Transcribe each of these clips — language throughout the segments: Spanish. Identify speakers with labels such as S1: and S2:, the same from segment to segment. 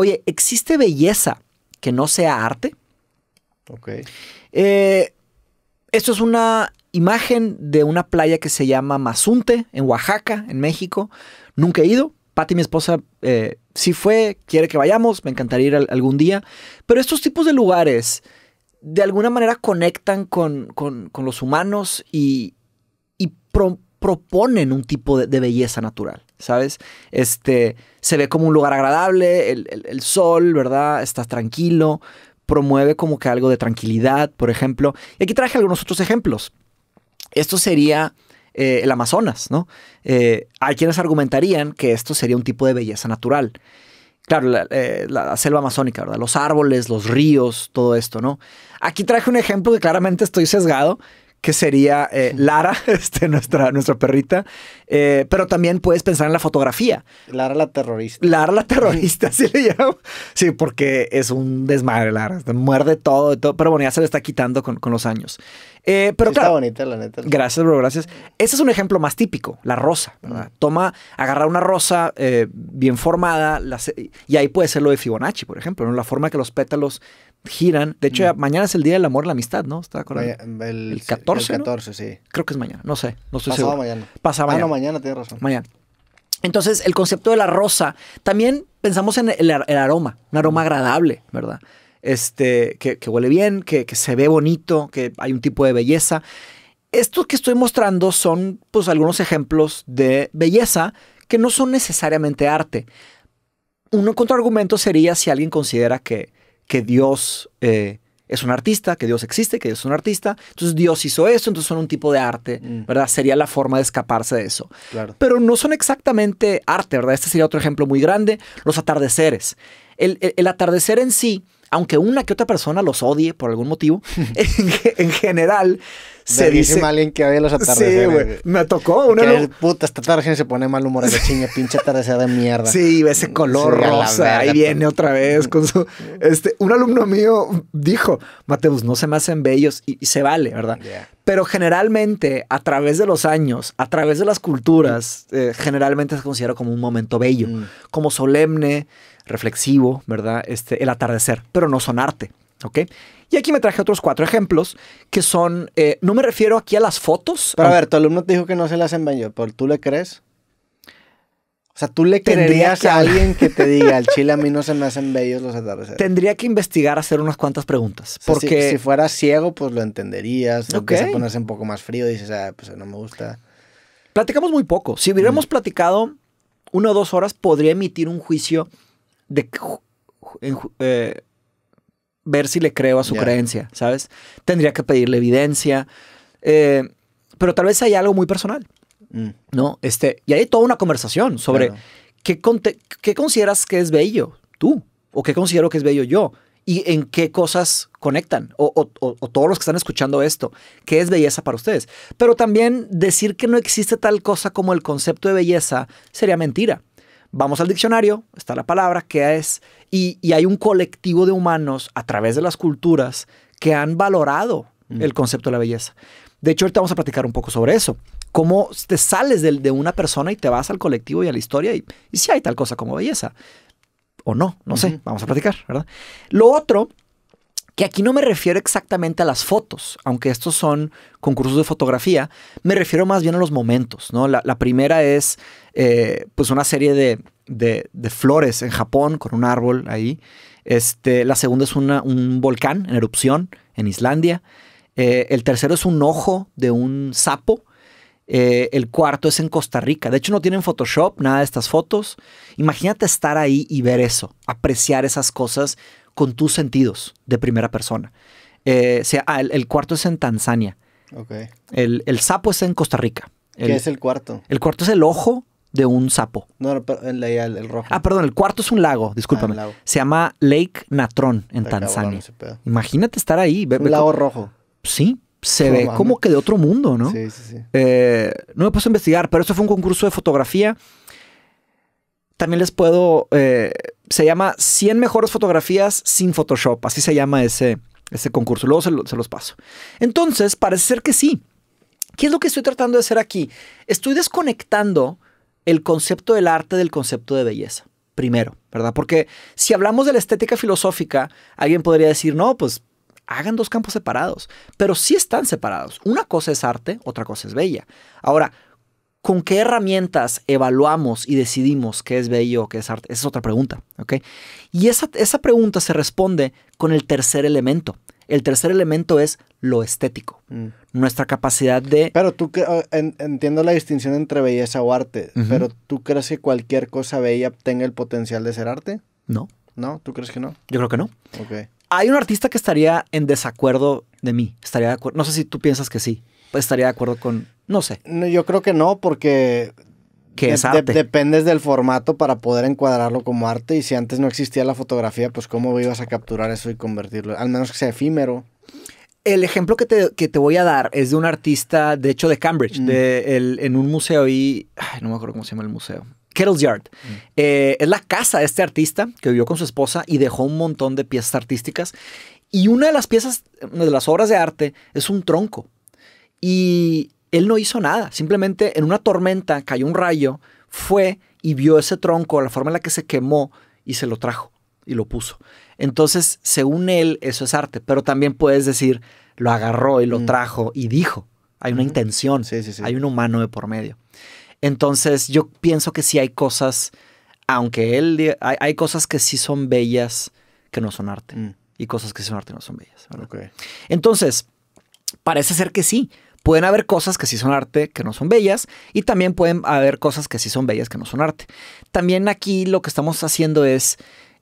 S1: Oye, ¿existe belleza que no sea arte? Ok. Eh, esto es una imagen de una playa que se llama Mazunte, en Oaxaca, en México. Nunca he ido. Pati, mi esposa, eh, sí fue, quiere que vayamos, me encantaría ir algún día. Pero estos tipos de lugares de alguna manera conectan con, los humanos y, y proponen un tipo de, belleza natural, ¿sabes? Este, se ve como un lugar agradable, el, sol, ¿verdad? Estás tranquilo, promueve como que algo de tranquilidad, por ejemplo. Y aquí traje algunos otros ejemplos. Esto sería eh, el Amazonas, ¿no? Eh, hay quienes argumentarían que esto sería un tipo de belleza natural. Claro, la, eh, la, selva amazónica, ¿verdad? Los árboles, los ríos, todo esto, ¿no? Aquí traje un ejemplo que claramente estoy sesgado, que sería eh, Lara, este, nuestra, nuestra perrita, eh, pero también puedes pensar en la fotografía. Lara la terrorista. Lara la terrorista, así le llamo. Sí, porque es un desmadre, Lara. Muerde todo, todo pero bueno, ya se le está quitando con, los años. Eh, pero está bonita, la neta. Gracias, bro, gracias. Ese es un ejemplo más típico, la rosa, Toma, agarra una rosa bien formada, y ahí puede ser lo de Fibonacci, por ejemplo, la forma que los pétalos giran. De hecho, mm. mañana es el Día del Amor y la Amistad, ¿no? ¿Está el,
S2: el, 14. El 14, sí.
S1: Creo que es mañana, no sé, no Pasado mañana. Ah, mañana. mañana, tienes razón. Mañana. Entonces, el concepto de la rosa, también pensamos en el, aroma, un aroma mm. agradable, ¿verdad? Este, que, huele bien, que, que, se ve bonito, que hay un tipo de belleza. Estos que estoy mostrando son, pues, algunos ejemplos de belleza que no son necesariamente arte. Un contraargumento sería si alguien considera que que Dios eh, es un artista, que Dios existe, que Dios es un artista. Entonces Dios hizo eso, entonces son un tipo de arte, mm. ¿verdad? Sería la forma de escaparse de eso. Pero no son exactamente arte, ¿verdad? Este sería otro ejemplo muy grande, los atardeceres. El, atardecer en sí, aunque una que otra persona los odie por algún motivo, en
S2: general se dice alguien que había los atardeceres. Sí, güey. Me tocó una que, Puta, esta tarde se pone mal humor de chinga, pinche atardecer de mierda. Sí, ve ese color rosa. ahí viene
S1: otra vez con su. Este, un alumno mío dijo: Mateus, no se me hacen bellos y, se vale, ¿verdad? Pero generalmente, a través de los años, a través de las culturas, eh, generalmente se considera como un momento bello, mm. como solemne, reflexivo, ¿verdad? Este, el atardecer, pero no son arte. ¿Ok? Y aquí me traje otros cuatro ejemplos
S2: que son, eh, no me refiero aquí a las fotos. Pero a ver, tu alumno te dijo que no se le hacen bellos, ¿tú le crees? O sea, tú le creerías a alguien que te diga, al chile a mí no se me hacen bellos los atardeceres. Tendría que investigar, hacer unas cuantas preguntas. porque si, fueras ciego, pues lo entenderías. Okay. Se a ponerse un poco más frío, dices, ah, pues no me gusta. Platicamos muy poco.
S1: Si hubiéramos mm. platicado una o dos horas, podría emitir un juicio de, que ver si le creo a su creencia, ¿sabes? Tendría que pedirle evidencia. Eh, pero tal vez hay algo muy personal, mm. ¿no? Este, y hay toda una conversación sobre qué, qué consideras que es bello tú o qué considero que es bello yo y en qué cosas conectan, o, o, todos los que están escuchando esto, qué es belleza para ustedes. Pero también decir que no existe tal cosa como el concepto de belleza sería mentira. Vamos al diccionario, está la palabra, ¿qué es? Y, hay un colectivo de humanos a través de las culturas que han valorado mm. el concepto de la belleza. De hecho, ahorita vamos a platicar un poco sobre eso. Cómo te sales de, una persona y te vas al colectivo y a la historia y, si hay tal cosa como belleza. O no, no sé, vamos a platicar, ¿verdad? Lo otro que aquí no me refiero exactamente a las fotos, aunque estos son concursos de fotografía, me refiero más bien a los momentos, ¿no? La, primera es eh, pues una serie de, flores en Japón con un árbol ahí. Este, la segunda es un volcán en erupción en Islandia. Eh, el tercero es un ojo de un sapo. Eh, el cuarto es en Costa Rica. De hecho, no tienen Photoshop, nada de estas fotos. Imagínate estar ahí y ver eso, apreciar esas cosas con tus sentidos de primera persona. Eh, ah, el, cuarto es en Tanzania. El, sapo es en Costa Rica. ¿Qué es el
S2: cuarto? El cuarto es el ojo
S1: de un sapo. No, el, el rojo. Ah, perdón, el cuarto es un lago, discúlpame. Ah, se llama Lake Natron en Tanzania. Imagínate estar ahí. Ve, lago rojo. Sí, se ve como que de otro mundo, ¿no? Sí, sí, sí. Eh, no me puse a investigar, pero eso fue un concurso de fotografía también les puedo... Eh, se llama 100 mejores fotografías sin Photoshop. Así se llama ese, ese concurso. Luego se los paso. Entonces, parece ser que sí. ¿Qué es lo que estoy tratando de hacer aquí? Estoy desconectando el concepto del arte del concepto de belleza primero, ¿verdad? Porque si hablamos de la estética filosófica, alguien podría decir, no, pues hagan dos campos separados, pero sí están separados. Una cosa es arte, otra cosa es bella. Ahora, ¿Con qué herramientas evaluamos y decidimos qué es bello o qué es arte? Esa es otra pregunta, ¿ok? Y esa, pregunta se responde con el tercer elemento. El tercer elemento es lo
S2: estético, mm. nuestra capacidad de... Pero tú que, ah, entiendo la distinción entre belleza o arte, pero ¿tú crees que cualquier cosa bella tenga el potencial de ser arte? No. ¿No? ¿Tú crees que no? Yo creo que no. Ok.
S1: Hay un artista que estaría en desacuerdo de mí, estaría de acuerdo, no sé si tú piensas que sí, pues estaría de acuerdo con,
S2: no sé. yo creo que no, porque que dependes del formato para poder encuadrarlo como arte y si antes no existía la fotografía, pues cómo ibas a capturar eso y convertirlo, al menos que sea efímero. El ejemplo que
S1: te, voy a dar es de un artista, de hecho de Cambridge, mm. en un museo y... no me acuerdo cómo se llama el museo. Kettle's Yard. Mm. Eh, es la casa de este artista que vivió con su esposa y dejó un montón de piezas artísticas. Y una de las piezas, una de las obras de arte, es un tronco. Y él no hizo nada. Simplemente en una tormenta cayó un rayo, fue y vio ese tronco, la forma en la que se quemó y se lo trajo y lo puso. Entonces, según él, eso es arte, pero también puedes decir, lo agarró y lo mm. trajo y dijo. Hay una intención, hay un humano de por medio. Entonces, yo pienso que sí hay cosas, aunque él hay, cosas que sí son bellas que no son arte mm. y cosas que sí son arte no son bellas. Entonces, parece ser que sí. Pueden haber cosas que sí son arte que no son bellas y también pueden haber cosas que sí son bellas que no son arte. También aquí lo que estamos haciendo es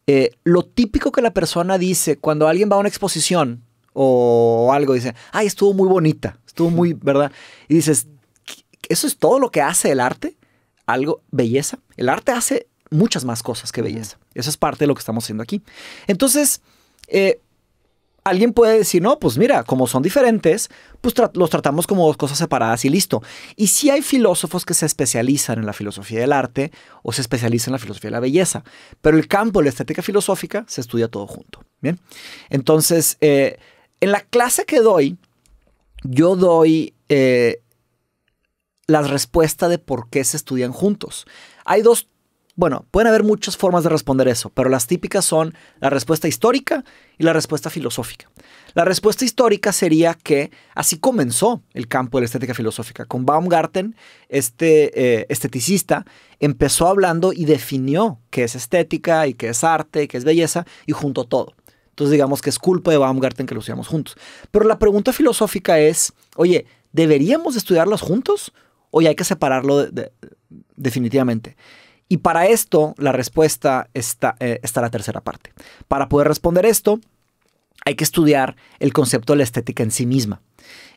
S1: eh, lo típico que la persona dice cuando alguien va a una exposición o algo, dice, ay, estuvo muy bonita, estuvo muy, ¿verdad? Y dices, ¿eso es todo lo que hace el arte? Algo, belleza. El arte hace muchas más cosas que belleza. Eso es parte de lo que estamos haciendo aquí. Entonces, eh, alguien puede decir, no, pues mira, como son diferentes, pues los tratamos como dos cosas separadas y listo. Y sí hay filósofos que se especializan en la filosofía del arte o se especializan en la filosofía de la belleza, pero el campo de la estética filosófica se estudia todo junto. Bien, entonces, eh, en la clase que doy, yo doy... la eh, las respuestas de por qué se estudian juntos. Hay dos bueno, pueden haber muchas formas de responder eso, pero las típicas son la respuesta histórica y la respuesta filosófica. La respuesta histórica sería que así comenzó el campo de la estética filosófica. Con Baumgarten, este eh, esteticista empezó hablando y definió qué es estética y qué es arte y qué es belleza y junto todo. Entonces digamos que es culpa de Baumgarten que lo estudiamos juntos. Pero la pregunta filosófica es, oye, ¿deberíamos estudiarlos juntos o hay que separarlo definitivamente? Y para esto la respuesta está, en eh, la tercera parte. Para poder responder esto, hay que estudiar el concepto de la estética en sí misma.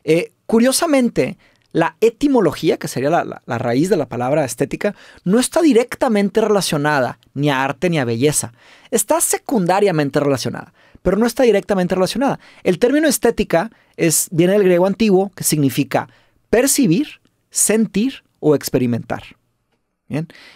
S1: Eh, curiosamente, la etimología, que sería la, raíz de la palabra estética, no está directamente relacionada ni a arte ni a belleza. Está secundariamente relacionada, pero no está directamente relacionada. El término estética es, viene del griego antiguo, que significa percibir, sentir o experimentar.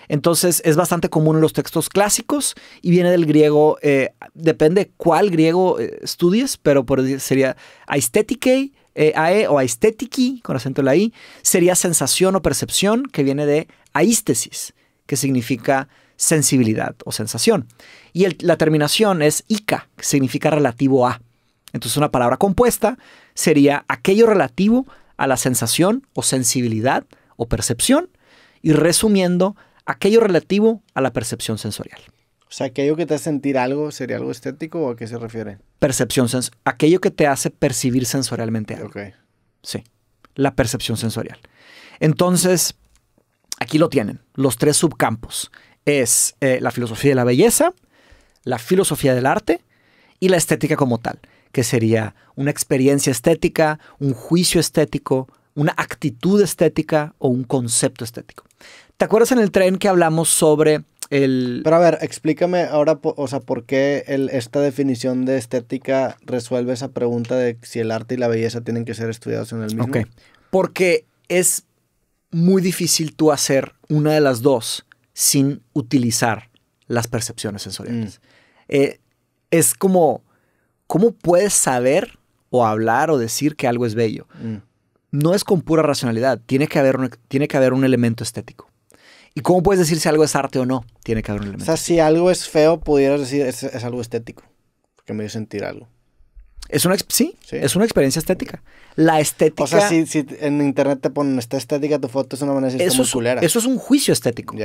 S1: Entonces es bastante común en los textos clásicos y viene del griego, eh, depende cuál griego eh, estudies, pero por, sería aesthetike eh, ae o aesthetiki, con acento en la i, sería sensación o percepción que viene de aístesis, que significa sensibilidad o sensación. Y la terminación es Ika, que significa relativo a. Entonces una palabra compuesta sería aquello relativo a la sensación o sensibilidad o percepción y resumiendo aquello relativo a la percepción sensorial.
S2: O sea, aquello que te hace sentir algo, ¿sería algo estético o a qué se refiere?
S1: Percepción, aquello que te hace percibir sensorialmente algo. Ok. Sí, la percepción sensorial. Entonces, aquí lo tienen, los tres subcampos. Es eh, la filosofía de la belleza, la filosofía del arte y la estética como tal, que sería una experiencia estética, un juicio estético, una actitud estética o un concepto estético.
S2: ¿Te acuerdas en el tren que hablamos sobre el... Pero a ver, explícame ahora, o sea, por qué esta definición de estética resuelve esa pregunta de si el arte y la belleza tienen que ser estudiados en el mismo. Ok, porque es muy difícil tú hacer
S1: una de las dos sin utilizar las percepciones sensoriales. Mm. Eh, es como, ¿cómo puedes saber o hablar o decir que algo es bello? Mm no es con pura racionalidad, tiene que haber un, tiene que haber un elemento estético. ¿Y cómo puedes decir si algo es arte o no? Tiene que haber un elemento. O
S2: sea, si algo es feo, pudieras decir es, algo estético, porque me dio sentir algo. Es una, sí, es una
S1: experiencia estética. La
S2: estética. O sea, si, en internet te ponen esta estética, tu foto es una manera de eso es, eso es
S1: un juicio estético.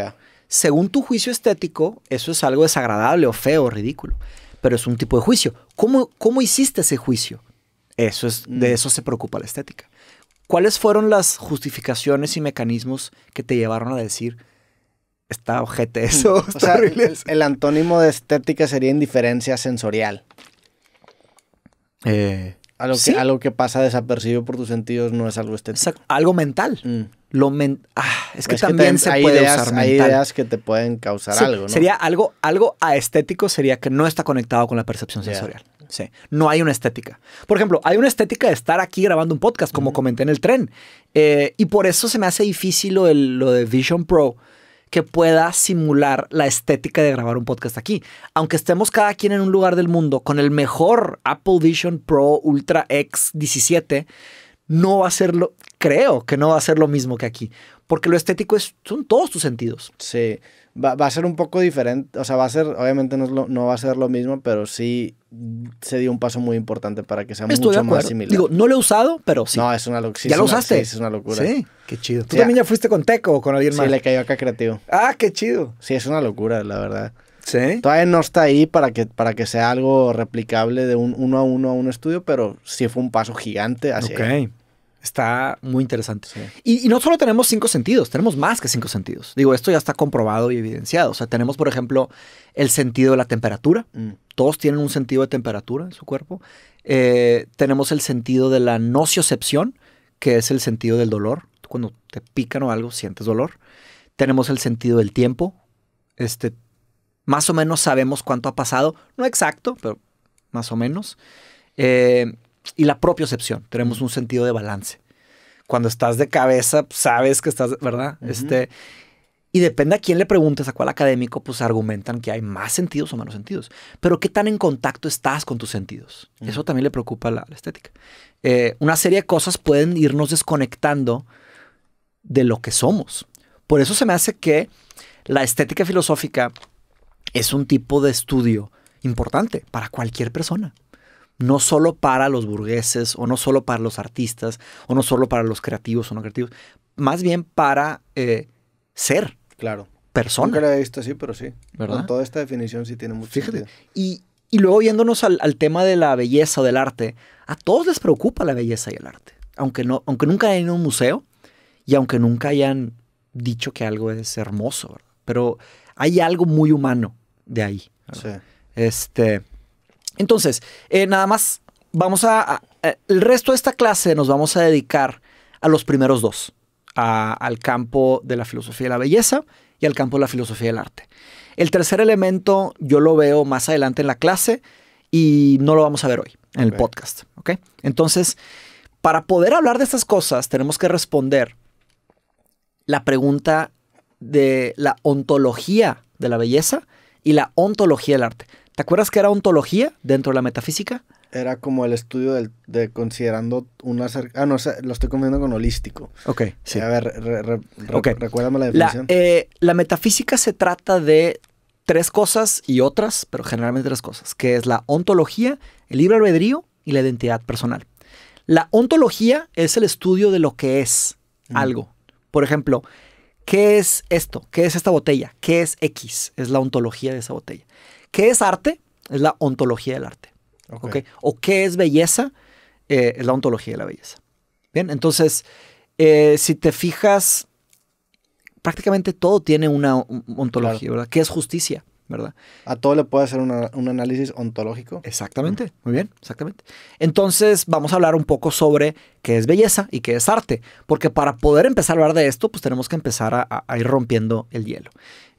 S1: Según tu juicio estético, eso es algo desagradable o feo o ridículo. Pero es un tipo de juicio. ¿Cómo, cómo hiciste ese juicio? Eso es, De mm. eso se preocupa la estética. ¿Cuáles fueron las justificaciones y mecanismos que te llevaron a decir está ojete eso? Mm,
S2: o el, antónimo de estética sería indiferencia sensorial. Eh, algo, ¿sí? que, algo que pasa desapercibido por tus sentidos no es algo estético. algo mental. Mm. Lo ah, es que también se puede ideas, que te pueden causar algo, Sería
S1: algo, algo aestético sería que no está conectado con la percepción sensorial. Sí. No hay una estética. Por ejemplo, hay una estética de estar aquí grabando un podcast, como comenté en el tren. Eh, y por eso se me hace difícil lo de Vision Pro que pueda simular la estética de grabar un podcast aquí. Aunque estemos cada quien en un lugar del mundo con el mejor Apple Vision Pro Ultra X 17,
S2: no va a ser lo, creo que no va a ser lo mismo que aquí, porque lo estético es, son todos tus sentidos. Sí, va, a ser un poco diferente, o sea, va a ser, obviamente no, no va a ser lo mismo, pero sí se dio un paso muy importante para que sea mucho más similar. Digo,
S1: no lo he usado,
S2: pero sí. No, es una locura. ¿Ya lo usaste? Sí, es una locura. Sí, qué chido. ¿Tú también ya fuiste con Teco o con alguien más? Sí, le cayó acá creativo. Ah, qué chido. Sí, es una locura, la verdad. Sí. Todavía no está ahí para que, para que sea algo replicable de un uno a uno a un estudio, pero sí fue un paso gigante hacia okay.
S1: Está muy interesante.
S2: Y, no solo tenemos cinco sentidos, tenemos más que cinco sentidos.
S1: Digo, esto ya está comprobado y evidenciado. O sea, tenemos, por ejemplo, el sentido de la temperatura. Mm. Todos tienen un sentido de temperatura en su cuerpo. Eh, tenemos el sentido de la nociocepción, que es el sentido del dolor. Cuando te pican o algo, sientes dolor. Tenemos el sentido del tiempo. Este, más o menos sabemos cuánto ha pasado. No exacto, pero más o menos. Eh, y la propia excepción, Tenemos un sentido de balance. Cuando estás de cabeza, pues, sabes que estás, ¿verdad? Este. Y depende a quién le preguntes, a cuál académico, pues argumentan que hay más sentidos o menos sentidos. Pero qué tan en contacto estás con tus sentidos. Eso también le preocupa a la, estética. Eh, una serie de cosas pueden irnos desconectando de lo que somos. Por eso se me hace que la estética filosófica es un tipo de estudio importante para cualquier persona no solo para los burgueses o no solo para los artistas o no solo para los creativos o no creativos, más bien para eh, ser.
S2: Claro. Persona. Nunca lo he visto así, pero sí. ¿Verdad? toda esta definición sí tiene mucho Sentido. Y,
S1: y luego viéndonos al, tema de la belleza o del arte, a todos les preocupa la belleza y el arte. Aunque, no, aunque nunca hayan ido a un museo y aunque nunca hayan dicho que algo es hermoso, pero hay algo muy humano de ahí. Sí. Este, entonces, eh, nada más vamos a, eh, El resto de esta clase nos vamos a dedicar a los primeros dos, al campo de la filosofía de la belleza y al campo de la filosofía del arte. El tercer elemento yo lo veo más adelante en la clase y no lo vamos a ver hoy en el podcast, Entonces, para poder hablar de estas cosas tenemos que responder la pregunta de la ontología de la belleza y la ontología del arte. ¿Te acuerdas que era ontología dentro de la metafísica?
S2: Era como el estudio de considerando una... Ah, no, lo estoy confundiendo con holístico. Ok, sí. A ver, recuérdame la definición.
S1: Eh, la, metafísica se trata de tres cosas y otras, pero generalmente tres cosas, que es la ontología, el libre albedrío y la identidad personal. La ontología es el estudio de lo que es algo. Por ejemplo, ¿qué es esto? ¿Qué es esta botella? ¿Qué es X? Es la ontología de esa botella. ¿Qué es arte? Es la ontología del arte. ¿O qué es belleza? Eh, es la ontología de la belleza. Bien, entonces, eh, si te fijas, prácticamente todo tiene una ontología, ¿verdad? ¿Qué es justicia? ¿Verdad? A todo le puede hacer un análisis ontológico. Exactamente, muy bien, exactamente. Entonces vamos a hablar un poco sobre qué es belleza y qué es arte, porque para poder empezar a hablar de esto, pues tenemos que empezar a, ir rompiendo el hielo.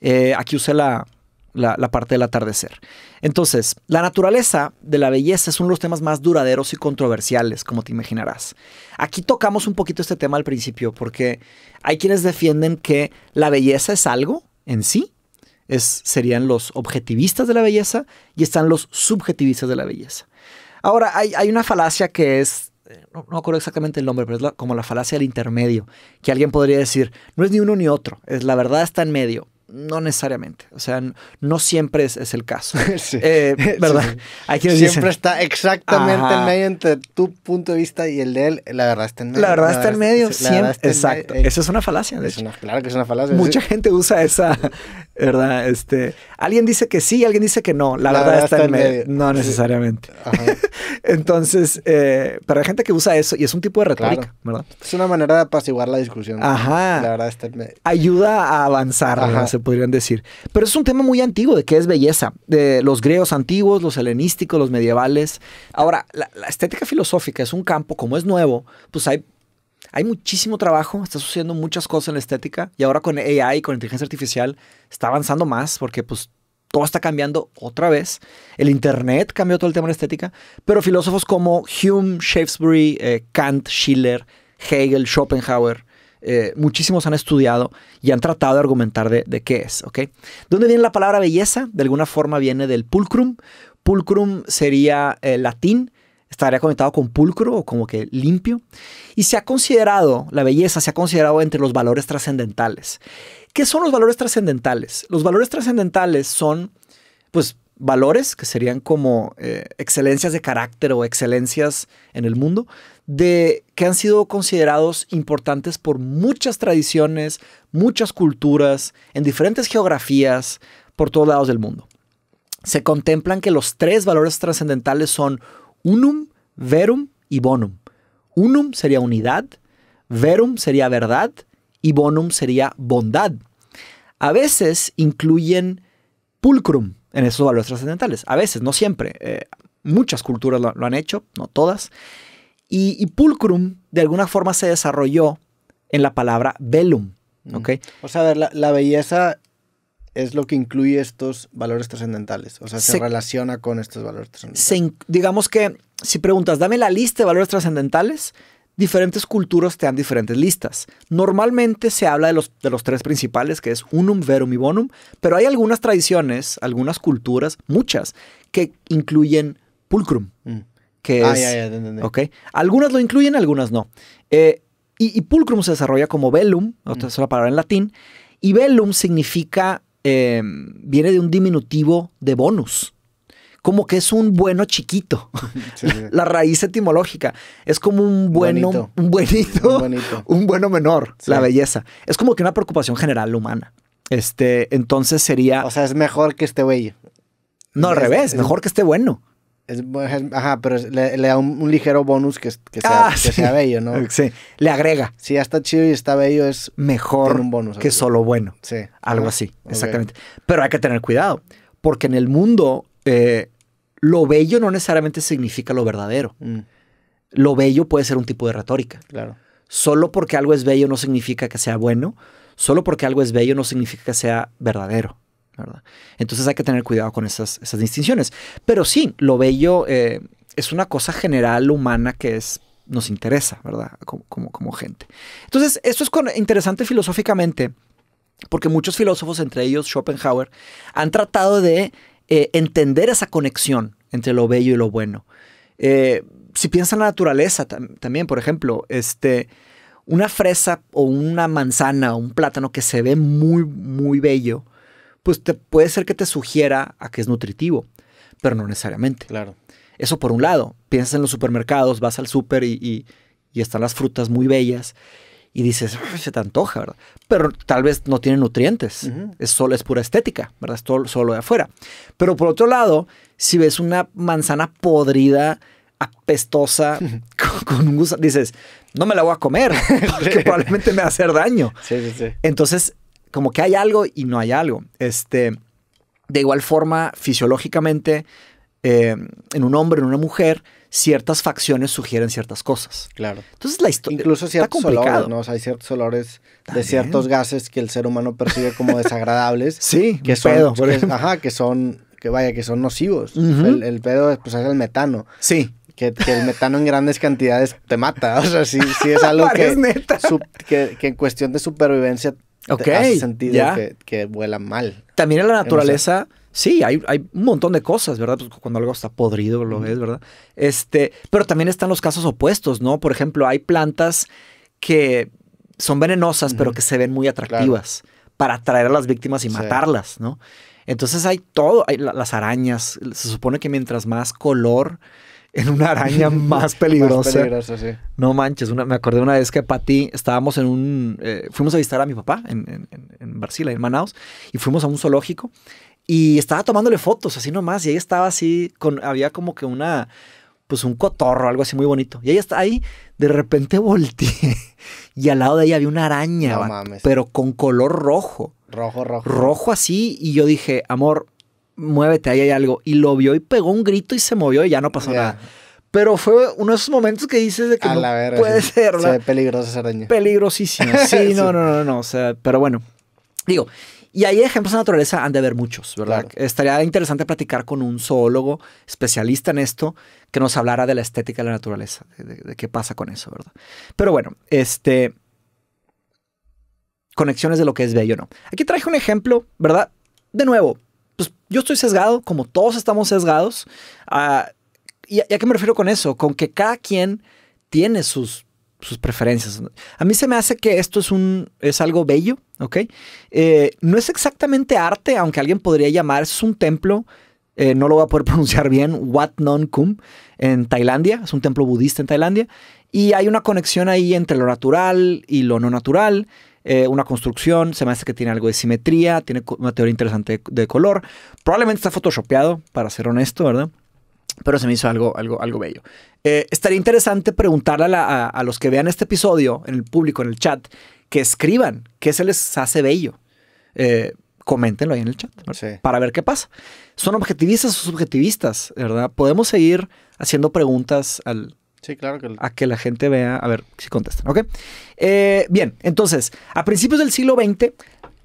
S1: Eh, aquí usé la, la, parte del atardecer. Entonces, la naturaleza de la belleza es uno de los temas más duraderos y controversiales, como te imaginarás. Aquí tocamos un poquito este tema al principio, porque hay quienes defienden que la belleza es algo en sí. Es, serían los objetivistas de la belleza y están los subjetivistas de la belleza. Ahora, hay, una falacia que es, no, acuerdo exactamente el nombre, pero es como la falacia del intermedio, que alguien podría decir, no es ni uno ni otro, es la verdad está en medio no necesariamente. O sea, no siempre es, el caso. Eh, sí. ¿Verdad? siempre
S2: está exactamente en medio entre tu punto de vista y el de él. La verdad está en medio. La verdad está en medio. siempre. Exacto. Eso es una falacia. es una, claro que es una falacia. Mucha gente
S1: usa esa, ¿verdad? Este, alguien dice que sí, alguien dice que no. La, verdad, está, en, medio. No necesariamente. Entonces, eh, para la gente que usa eso, y es un tipo de retórica, ¿verdad?
S2: Es una manera de apaciguar la discusión. Ajá. La verdad está en medio.
S1: Ayuda a avanzar, podrían decir. Pero es un tema muy antiguo de qué es belleza, de los griegos antiguos, los helenísticos, los medievales. Ahora, la, estética filosófica es un campo, como es nuevo, pues hay hay muchísimo trabajo, está sucediendo muchas cosas en la estética y ahora con AI, con inteligencia artificial, está avanzando más porque pues todo está cambiando otra vez. El Internet cambió todo el tema de la estética, pero filósofos como Hume, Shakespeare, eh, Kant, Schiller, Hegel, Schopenhauer, eh, muchísimos han estudiado y han tratado de argumentar de, qué es. ¿ok? ¿Dónde viene la palabra belleza? De alguna forma viene del pulcrum. Pulcrum sería eh, latín, estaría conectado con pulcro o como que limpio. Y se ha considerado, la belleza se ha considerado entre los valores trascendentales. ¿Qué son los valores trascendentales? Los valores trascendentales son, pues, valores que serían como eh, excelencias de carácter o excelencias en el mundo, de que han sido considerados importantes por muchas tradiciones, muchas culturas, en diferentes geografías, por todos lados del mundo. Se contemplan que los tres valores trascendentales son unum, verum y bonum. Unum sería unidad, verum sería verdad y bonum sería bondad. A veces incluyen pulcrum en esos valores trascendentales, a veces, no siempre. Eh, muchas culturas lo han hecho, no todas. Y, pulcrum
S2: de alguna forma se desarrolló en la palabra velum. ¿okay? O sea, la, belleza es lo que incluye estos valores trascendentales. O sea, se, relaciona con estos valores trascendentales. digamos que si preguntas, dame la lista de valores trascendentales,
S1: diferentes culturas te dan diferentes listas. Normalmente se habla de los, de los tres principales, que es unum, verum y bonum, pero hay algunas tradiciones, algunas culturas, muchas, que incluyen pulcrum. Mm que ah, es... ok. Algunas lo incluyen, algunas no. Eh, y, pulcrum se desarrolla como velum, otra es la palabra en latín, y velum significa, em, viene de un diminutivo de bonus. Como que es un bueno chiquito. La, raíz etimológica. Es como un bueno, un buenito, un, bueno menor, la belleza. Es como que una preocupación general humana.
S2: Este, entonces sería. O sea, es mejor que esté bello No, al revés, mejor que esté bueno ajá, pero le, da un, ligero bonus que, sea, ah, bello, ¿no? Sí, le agrega. Si ya está chido y está bello, es mejor un que
S1: solo bueno. Sí. Algo así, exactamente. Pero hay que tener cuidado, porque en el mundo eh, lo bello no necesariamente significa lo verdadero. Mm. Lo bello puede ser un tipo de retórica. Claro. Solo porque algo es bello no significa que sea bueno. Solo porque algo es bello no significa que sea verdadero. Entonces hay que tener cuidado con esas, distinciones. Pero sí, lo bello eh, es una cosa general humana que es nos interesa, ¿verdad? Como, gente. Entonces, esto es interesante filosóficamente, porque muchos filósofos, entre ellos Schopenhauer, han tratado de eh, entender esa conexión entre lo bello y lo bueno. Eh, si piensan en la naturaleza también, por ejemplo, este, una fresa o una manzana o un plátano que se ve muy, muy bello, pues te, puede ser que te sugiera a que es nutritivo, pero no necesariamente. Claro. Eso por un lado. Piensas en los supermercados, vas al súper y, y, están las frutas muy bellas y dices, se te antoja, ¿verdad? Pero tal vez no tiene nutrientes. Es solo es pura estética, ¿verdad? Es todo, solo de afuera. Pero por otro lado, si ves una manzana podrida, apestosa, con, un gusto, dices, no me la voy a comer porque probablemente me va a hacer daño. Sí, sí, sí. Entonces, como que hay algo y no hay algo. Este, de igual forma, fisiológicamente, eh, en un hombre, en una mujer, ciertas facciones sugieren ciertas cosas. Claro. Entonces la historia. Incluso ciertos olores,
S2: ¿no? hay ciertos olores de ciertos gases que el ser humano percibe como desagradables. sí, que son, que, ajá, que son, que vaya, que son nocivos. el, pedo pues, es el metano. Sí. Que, el metano en grandes cantidades te mata. O sea, sí, es algo que, que en cuestión de supervivencia Ok. Hace sentido Que, vuela mal. También en la naturaleza, sí, hay, un montón de cosas, ¿verdad? Pues, cuando algo
S1: está podrido, lo ves, ¿verdad? Este, pero también están los casos opuestos, ¿no? Por ejemplo, hay plantas que son venenosas, pero que se ven muy atractivas para atraer a las víctimas y matarlas, ¿no? Entonces hay todo, hay las arañas, se supone que mientras más color, en una araña más peligrosa. más peligrosa, sí. No manches, me acordé una vez que Pati estábamos en un. Eh, fuimos a visitar a mi papá en, en, en Barcila, en Manaus, y fuimos a un zoológico y estaba tomándole fotos así nomás, y ahí estaba así, con, había como que una. Pues un cotorro, algo así muy bonito. Y ahí está ahí, de repente volteé y al lado de ella había una araña, pero con color rojo. Rojo, rojo. Rojo así, y yo dije, amor, muévete, ahí hay algo. Y lo vio y pegó un grito y se movió y ya no pasó nada. Pero fue uno de esos momentos que dices de que puede ser. Se
S2: peligroso Peligrosísimo. Sí, no, no,
S1: no, no. O sea, pero bueno. Digo, y ahí ejemplos de naturaleza, han de haber muchos, ¿verdad? Estaría interesante platicar con un zoólogo especialista en esto que nos hablara de la estética de la naturaleza, de, de qué pasa con eso, ¿verdad? Pero bueno, este. Conexiones de lo que es bello, ¿no? Aquí traje un ejemplo, ¿verdad? De nuevo, yo estoy sesgado, como todos estamos sesgados. Ah, ¿Y a, qué me refiero con eso? Con que cada quien tiene sus, sus preferencias. A mí se me hace que esto es, un, es algo bello, ¿ok? Eh, no es exactamente arte, aunque alguien podría llamar, es un templo eh, no lo voy a poder pronunciar bien, Wat Non Kum, en Tailandia, es un templo budista en Tailandia, y hay una conexión ahí entre lo natural y lo no natural, eh, una construcción, se me hace que tiene algo de simetría, tiene una teoría interesante de, color. Probablemente está photoshopeado, para ser honesto, ¿verdad? Pero se me hizo algo, algo, algo bello. Eh, estaría interesante preguntarle a, los que vean este episodio, en el público, en el chat, que escriban qué se les hace bello. Eh, coméntenlo ahí en el chat para ver qué pasa. ¿Son objetivistas o subjetivistas? ¿Verdad? Podemos seguir haciendo preguntas al, Sí, claro que... A que la gente vea, a ver si contestan, ¿ok? Eh, bien, entonces, a principios del siglo XX,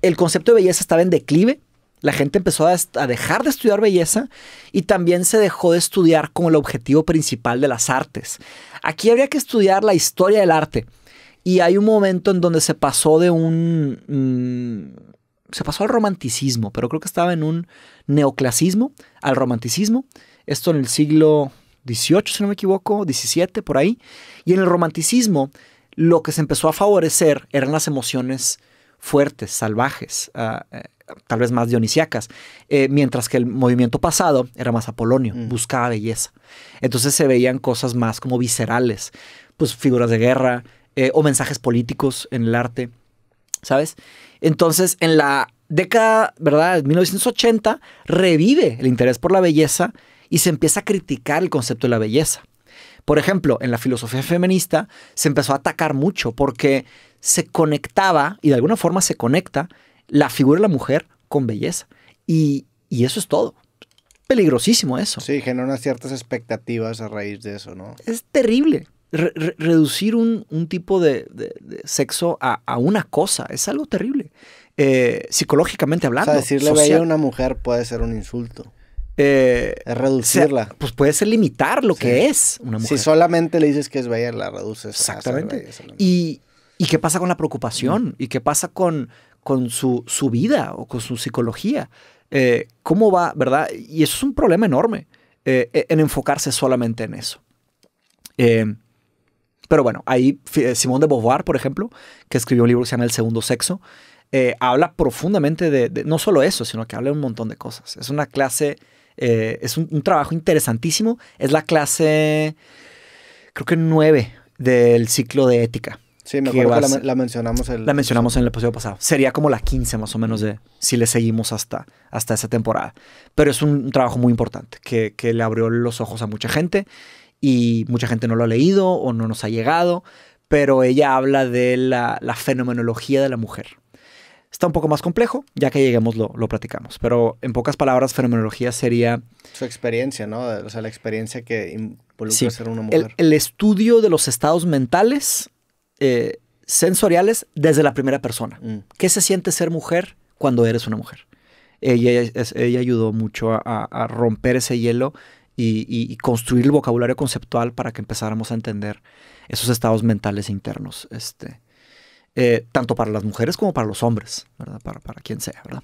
S1: el concepto de belleza estaba en declive. La gente empezó a, dejar de estudiar belleza y también se dejó de estudiar como el objetivo principal de las artes. Aquí habría que estudiar la historia del arte. Y hay un momento en donde se pasó de un... Mm, se pasó al romanticismo, pero creo que estaba en un neoclasismo, al romanticismo. Esto en el siglo 18, si no me equivoco, 17 por ahí. Y en el romanticismo lo que se empezó a favorecer eran las emociones fuertes, salvajes, ah, eh, tal vez más dionisíacas, eh, mientras que el movimiento pasado era más apolonio, mm. buscaba belleza. Entonces se veían cosas más como viscerales, pues figuras de guerra eh, o mensajes políticos en el arte, ¿sabes? Entonces en la década, ¿verdad? 1980 revive el interés por la belleza y se empieza a criticar el concepto de la belleza. Por ejemplo, en la filosofía feminista se empezó a atacar mucho porque se conectaba, y de alguna forma se conecta, la figura de la
S2: mujer con belleza. Y, eso es todo. Peligrosísimo eso. Sí, genera ciertas expectativas a raíz de eso, ¿no?
S1: Es terrible. reducir un, tipo de, sexo a, una cosa es algo terrible. Eh,
S2: psicológicamente hablando. decirle a una mujer puede ser un insulto. Eh, reducirla. pues puede ser limitar lo que es una mujer. Si solamente le dices que es bella, la reduces. Exactamente.
S1: y, ¿Y qué pasa con la preocupación? ¿Y qué pasa con, con su, su, vida o con su psicología? Eh, ¿Cómo va, verdad? Y eso es un problema enorme eh, en enfocarse solamente en eso. pero bueno, ahí Simón de Beauvoir, por ejemplo, que escribió un libro que se llama El Segundo Sexo, habla profundamente de, de, no solo eso, sino que habla de un montón de cosas. Es una clase eh, es un, trabajo interesantísimo. Es la clase, creo que nueve del ciclo de ética. Sí, me acuerdo que, la,
S2: mencionamos la
S1: mencionamos en el episodio pasado. Sería como la 15 más o menos de si le seguimos hasta, hasta esa temporada. Pero es un, trabajo muy importante que, le abrió los ojos a mucha gente y mucha gente no lo ha leído o no nos ha llegado, pero ella habla de la, la, fenomenología de la mujer. Está un poco más complejo, ya que lleguemos lo, lo platicamos. Pero en pocas palabras, fenomenología sería...
S2: Su experiencia, ¿no? O sea, la experiencia que involucra ser una mujer.
S1: El, estudio de los estados mentales, eh, sensoriales, desde la primera persona. Mm. ¿Qué se siente ser mujer cuando eres una mujer? Ella, ella ayudó mucho a, romper ese hielo y, y construir el vocabulario conceptual para que empezáramos a entender esos estados mentales internos. Este, eh, tanto para las mujeres como para los hombres, ¿verdad? Para, para quien sea, ¿verdad?